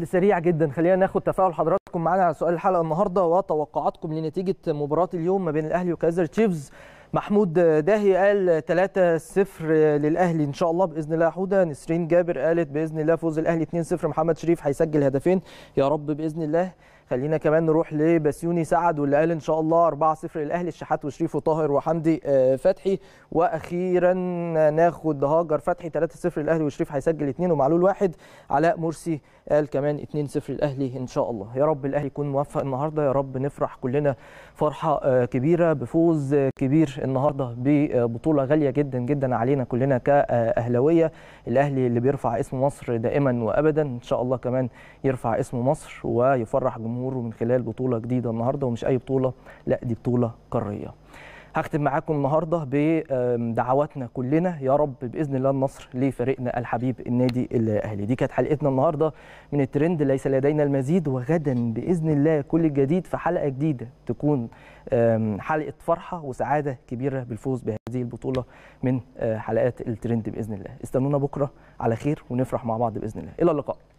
بشكل سريع جدا خلينا ناخد تفاعل حضراتكم معانا على سؤال الحلقه النهارده وتوقعاتكم لنتيجه مباراه اليوم ما بين الاهلي وكايزر تشيفز محمود داهي قال 3-0 للاهلي ان شاء الله باذن الله حوده نسرين جابر قالت باذن الله فوز الاهلي 2-0 محمد شريف هيسجل هدفين يا رب باذن الله خلينا كمان نروح لبسيوني سعد واللي قال ان شاء الله 4-0 للاهلي الشحات وشريف وطاهر وحمدي آه، فتحي واخيرا ناخد هاجر فتحي 3-0 للاهلي وشريف هيسجل 2 ومعلول واحد علاء مرسي قال كمان 2-0 للاهلي ان شاء الله يا رب الاهلي يكون موفق النهارده يا رب نفرح كلنا فرحه آه، كبيره بفوز آه، كبير النهارده ببطوله غاليه جدا جدا علينا كلنا كاهلاويه الاهلي اللي بيرفع اسم مصر دائما وابدا ان شاء الله كمان يرفع اسم مصر ويفرح جمهور الجمهور ومن خلال بطوله جديده النهارده ومش اي بطوله لا دي بطوله قاريه هختم معاكم النهارده بدعواتنا كلنا يا رب باذن الله النصر لفريقنا الحبيب النادي الاهلي دي كانت حلقتنا النهارده من الترند ليس لدينا المزيد وغدا باذن الله كل الجديد في حلقه جديده تكون حلقه فرحه وسعاده كبيره بالفوز بهذه البطوله من آه، حلقات الترند باذن الله استنونا بكره على خير ونفرح مع بعض باذن الله الى اللقاء